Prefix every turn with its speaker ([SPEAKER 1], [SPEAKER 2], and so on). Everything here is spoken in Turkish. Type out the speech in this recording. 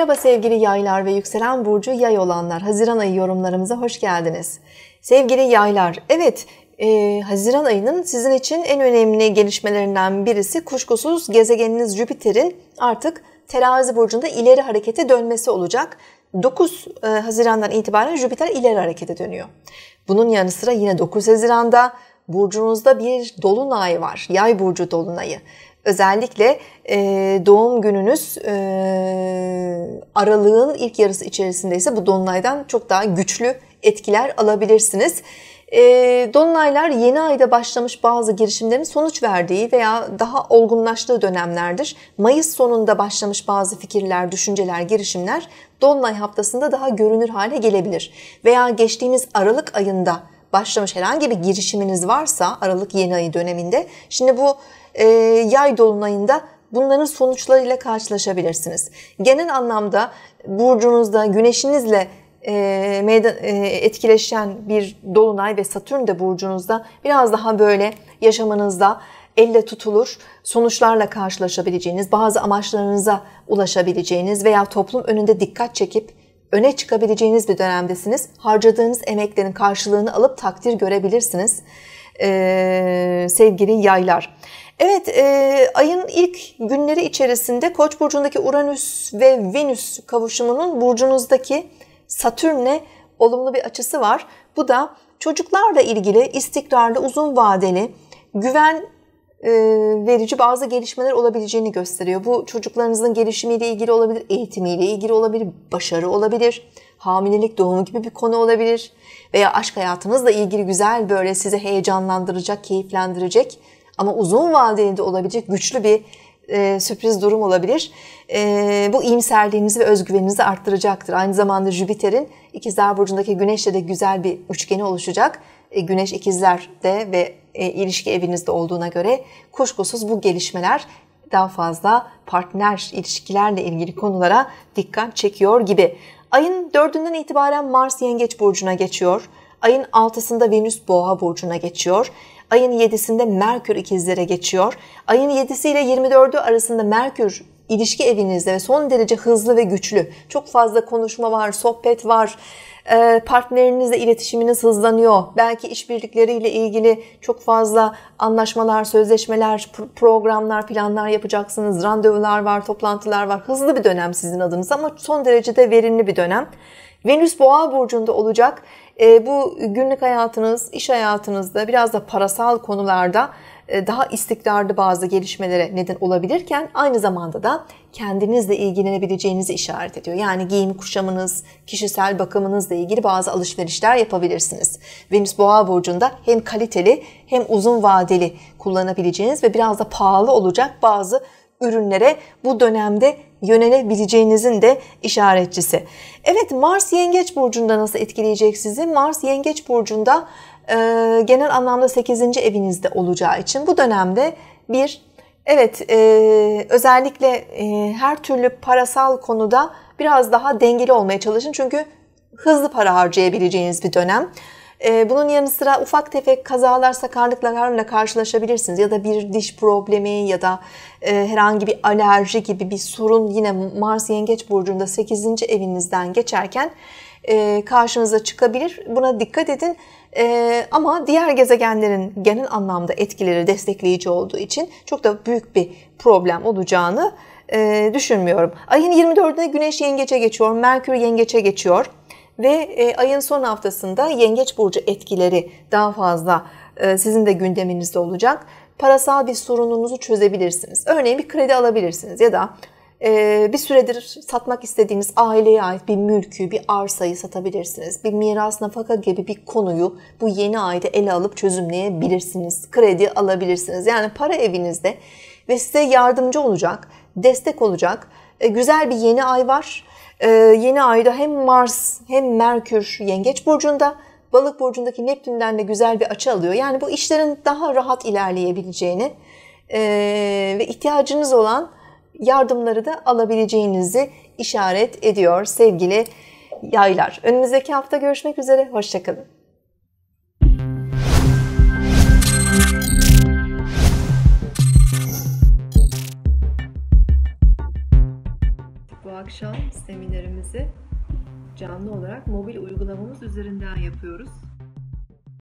[SPEAKER 1] Merhaba sevgili yaylar ve yükselen burcu yay olanlar. Haziran ayı yorumlarımıza hoş geldiniz. Sevgili yaylar, evet e, Haziran ayının sizin için en önemli gelişmelerinden birisi kuşkusuz gezegeniniz Jüpiter'in artık terazi burcunda ileri harekete dönmesi olacak. 9 e, Haziran'dan itibaren Jüpiter ileri harekete dönüyor. Bunun yanı sıra yine 9 Haziran'da burcunuzda bir dolunay var. Yay burcu dolunayı. Özellikle e, doğum gününüz e, aralığın ilk yarısı içerisindeyse bu dolunaydan çok daha güçlü etkiler alabilirsiniz. E, dolunaylar yeni ayda başlamış bazı girişimlerin sonuç verdiği veya daha olgunlaştığı dönemlerdir. Mayıs sonunda başlamış bazı fikirler, düşünceler, girişimler Dolunay haftasında daha görünür hale gelebilir. Veya geçtiğimiz Aralık ayında başlamış herhangi bir girişiminiz varsa Aralık yeni ayı döneminde şimdi bu e, yay dolunayında bunların sonuçlarıyla karşılaşabilirsiniz. Genel anlamda burcunuzda güneşinizle e, meydan, e, etkileşen bir dolunay ve Satürn de burcunuzda biraz daha böyle yaşamınızda elle tutulur sonuçlarla karşılaşabileceğiniz, bazı amaçlarınıza ulaşabileceğiniz veya toplum önünde dikkat çekip öne çıkabileceğiniz bir dönemdesiniz. Harcadığınız emeklerin karşılığını alıp takdir görebilirsiniz ee, sevgili yaylar. Evet e, ayın ilk günleri içerisinde Koç burcundaki Uranüs ve Venüs kavuşumunun burcunuzdaki Satürn'le olumlu bir açısı var. Bu da çocuklarla ilgili istikrarlı uzun vadeli güven e, verici bazı gelişmeler olabileceğini gösteriyor. Bu çocuklarınızın gelişimiyle ilgili olabilir, eğitimiyle ilgili olabilir, başarı olabilir, hamilelik, doğum gibi bir konu olabilir veya aşk hayatınızla ilgili güzel böyle sizi heyecanlandıracak, keyiflendirecek ama uzun vadeli de olabilecek güçlü bir e, sürpriz durum olabilir. E, bu iyimserliğinizi ve özgüveninizi arttıracaktır. Aynı zamanda Jüpiter'in ikizler Burcu'ndaki Güneş'le de güzel bir üçgeni oluşacak e, güneş ikizlerde ve e, ilişki evinizde olduğuna göre kuşkusuz bu gelişmeler daha fazla partner ilişkilerle ilgili konulara dikkat çekiyor gibi. Ayın 4'ünden itibaren Mars Yengeç Burcu'na geçiyor. Ayın 6'sında Venüs Boğa Burcu'na geçiyor. Ayın 7'sinde Merkür ikizlere geçiyor. Ayın 7'si ile 24'ü arasında Merkür ilişki evinizde ve son derece hızlı ve güçlü. Çok fazla konuşma var, sohbet var. E, partnerinizle iletişiminiz hızlanıyor. Belki işbirlikleriyle ilgili çok fazla anlaşmalar, sözleşmeler, programlar, planlar yapacaksınız. Randevular var, toplantılar var. Hızlı bir dönem sizin adınıza ama son derece de verimli bir dönem. Venüs Boğa burcunda olacak. E, bu günlük hayatınız, iş hayatınızda biraz da parasal konularda e, daha istikrarlı bazı gelişmelere neden olabilirken aynı zamanda da kendinizle ilgilenebileceğinizi işaret ediyor. Yani giyim kuşamınız, kişisel bakımınızla ilgili bazı alışverişler yapabilirsiniz. Venüs Boğa burcunda hem kaliteli hem uzun vadeli kullanabileceğiniz ve biraz da pahalı olacak bazı ürünlere bu dönemde yönelebileceğinizin de işaretçisi. Evet Mars Yengeç Burcu'nda nasıl etkileyecek sizi? Mars Yengeç Burcu'nda e, genel anlamda 8. evinizde olacağı için bu dönemde bir evet e, özellikle e, her türlü parasal konuda biraz daha dengeli olmaya çalışın. Çünkü hızlı para harcayabileceğiniz bir dönem. Ee, bunun yanı sıra ufak tefek kazalar, sakarlıklarla karşılaşabilirsiniz. Ya da bir diş problemi ya da e, herhangi bir alerji gibi bir sorun yine Mars Yengeç Burcu'nda 8. evinizden geçerken e, karşınıza çıkabilir. Buna dikkat edin. E, ama diğer gezegenlerin genel anlamda etkileri destekleyici olduğu için çok da büyük bir problem olacağını düşünmüyorum. Ayın 24'ünde Güneş Yengeç'e geçiyor, Merkür Yengeç'e geçiyor ve e, ayın son haftasında Yengeç Burcu etkileri daha fazla e, sizin de gündeminizde olacak. Parasal bir sorununuzu çözebilirsiniz. Örneğin bir kredi alabilirsiniz ya da e, bir süredir satmak istediğiniz aileye ait bir mülkü, bir arsayı satabilirsiniz. Bir miras nafaka gibi bir konuyu bu yeni ayda ele alıp çözümleyebilirsiniz. Kredi alabilirsiniz. Yani para evinizde ve size yardımcı olacak, destek olacak e, güzel bir yeni ay var. E, yeni ayda hem Mars hem Merkür Yengeç Burcu'nda Balık Burcu'ndaki Neptün'den de güzel bir açı alıyor. Yani bu işlerin daha rahat ilerleyebileceğini e, ve ihtiyacınız olan yardımları da alabileceğinizi işaret ediyor sevgili yaylar. Önümüzdeki hafta görüşmek üzere, hoşçakalın. akşam seminerimizi canlı olarak mobil uygulamamız üzerinden yapıyoruz.